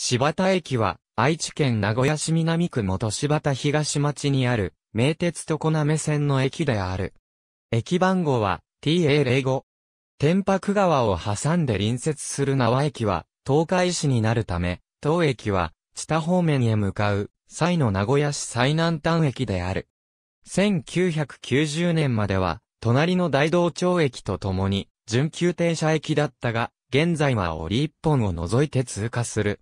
柴田駅は、愛知県名古屋市南区元柴田東町にある、名鉄常滑線の駅である。駅番号は、TA05。天白川を挟んで隣接する縄駅は、東海市になるため、当駅は、知多方面へ向かう、際の名古屋市最南端駅である。1990年までは、隣の大道町駅とともに、準急停車駅だったが、現在は折一本を除いて通過する。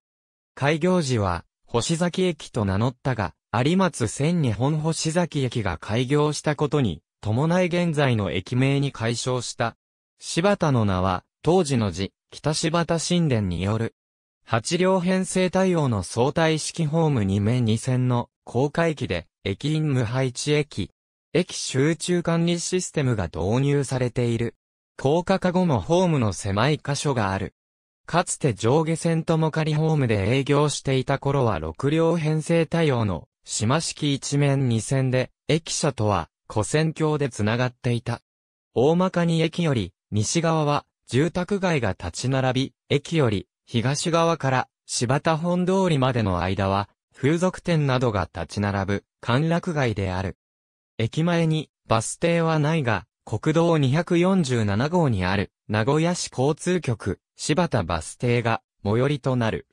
開業時は、星崎駅と名乗ったが、有松線日本星崎駅が開業したことに、伴い現在の駅名に改称した。柴田の名は、当時の字、北柴田神殿による。8両編成対応の相対式ホーム2面2線の公開機で、駅員無配置駅。駅集中管理システムが導入されている。高架化後もホームの狭い箇所がある。かつて上下線ともかりホームで営業していた頃は6両編成対応の島式一面二線で、駅舎とは古線橋でつながっていた。大まかに駅より西側は住宅街が立ち並び、駅より東側から柴田本通りまでの間は風俗店などが立ち並ぶ歓楽街である。駅前にバス停はないが、国道247号にある名古屋市交通局柴田バス停が最寄りとなる。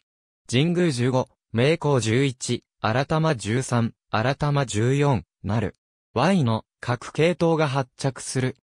神宮15、名光11、新玉13、新玉14、なる。Y の各系統が発着する。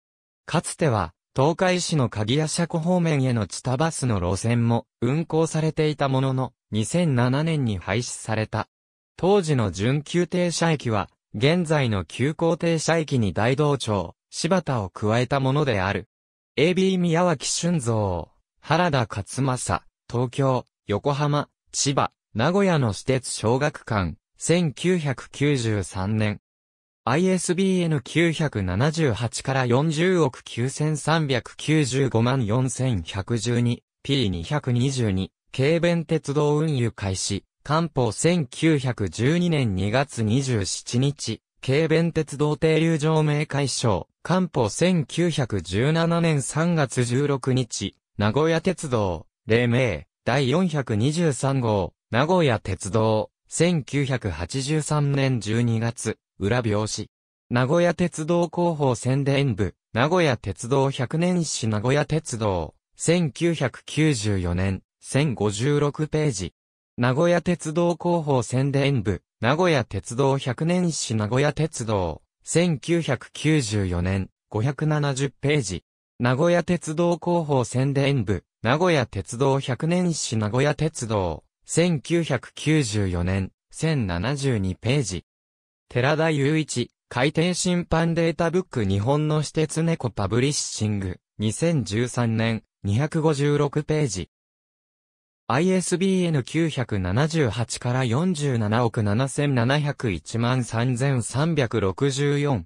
かつては、東海市の鍵屋車庫方面への地下バスの路線も運行されていたものの、2007年に廃止された。当時の準急停車駅は、現在の急行停車駅に大道町、柴田を加えたものである。AB 宮脇俊造、原田勝正、東京、横浜、千葉、名古屋の私鉄小学館、1993年。ISBN 978から40億9395万 4112P222 軽弁鉄道運輸開始官報1912年2月27日軽弁鉄道停留場名解消官報1917年3月16日名古屋鉄道、黎明、第423号、名古屋鉄道、1983年12月、裏表紙。名古屋鉄道広報宣伝部、名古屋鉄道100年史名古屋鉄道、1994年、1056ページ。名古屋鉄道広報宣伝部、名古屋鉄道100年史名古屋鉄道、1994年、570ページ。名古屋鉄道広報宣伝部、名古屋鉄道100年史名古屋鉄道、1994年、1072ページ。寺田雄一、海底審判データブック日本の私鉄猫パブリッシング、2013年、256ページ。ISBN 978から47億7701万3364。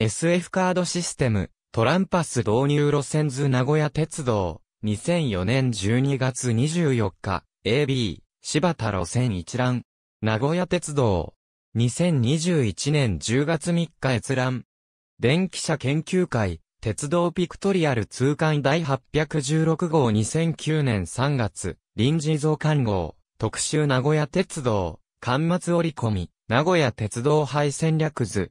SF カードシステム、トランパス導入路線図名古屋鉄道、2004年12月24日、AB、柴田路線一覧。名古屋鉄道、2021年10月3日閲覧。電気車研究会、鉄道ピクトリアル通貫第816号2009年3月、臨時増刊号、特集名古屋鉄道、刊末折り込み、名古屋鉄道廃戦略図、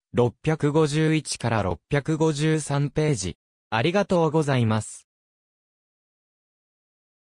651から653ページ。ありがとうございます。